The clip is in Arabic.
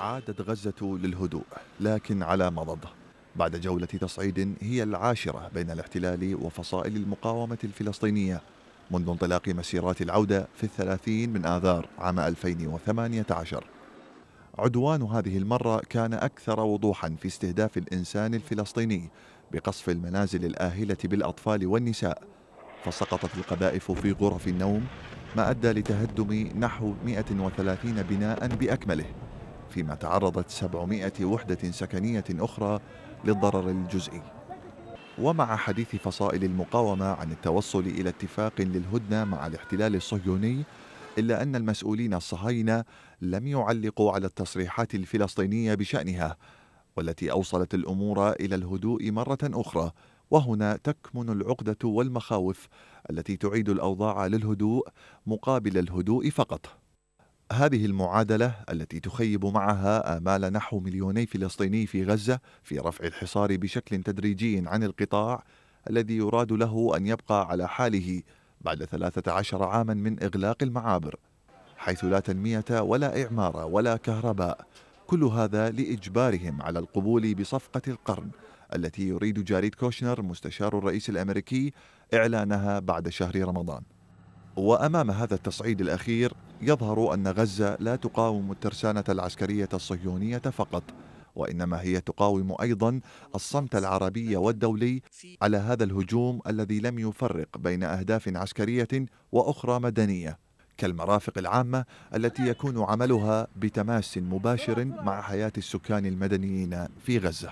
عادت غزة للهدوء لكن على مضض بعد جولة تصعيد هي العاشرة بين الاحتلال وفصائل المقاومة الفلسطينية منذ انطلاق مسيرات العودة في الثلاثين من آذار عام 2018 عدوان هذه المرة كان أكثر وضوحا في استهداف الإنسان الفلسطيني بقصف المنازل الآهلة بالأطفال والنساء فسقطت القذائف في غرف النوم ما أدى لتهدم نحو 130 بناء بأكمله فيما تعرضت 700 وحدة سكنية أخرى للضرر الجزئي ومع حديث فصائل المقاومة عن التوصل إلى اتفاق للهدنة مع الاحتلال الصهيوني إلا أن المسؤولين الصهاينة لم يعلقوا على التصريحات الفلسطينية بشأنها والتي أوصلت الأمور إلى الهدوء مرة أخرى وهنا تكمن العقدة والمخاوف التي تعيد الأوضاع للهدوء مقابل الهدوء فقط هذه المعادلة التي تخيب معها آمال نحو مليوني فلسطيني في غزة في رفع الحصار بشكل تدريجي عن القطاع الذي يراد له أن يبقى على حاله بعد 13 عاما من إغلاق المعابر حيث لا تنمية ولا إعمار ولا كهرباء كل هذا لإجبارهم على القبول بصفقة القرن التي يريد جاريد كوشنر مستشار الرئيس الأمريكي إعلانها بعد شهر رمضان وأمام هذا التصعيد الأخير يظهر أن غزة لا تقاوم الترسانة العسكرية الصهيونية فقط وإنما هي تقاوم أيضا الصمت العربي والدولي على هذا الهجوم الذي لم يفرق بين أهداف عسكرية وأخرى مدنية كالمرافق العامة التي يكون عملها بتماس مباشر مع حياة السكان المدنيين في غزة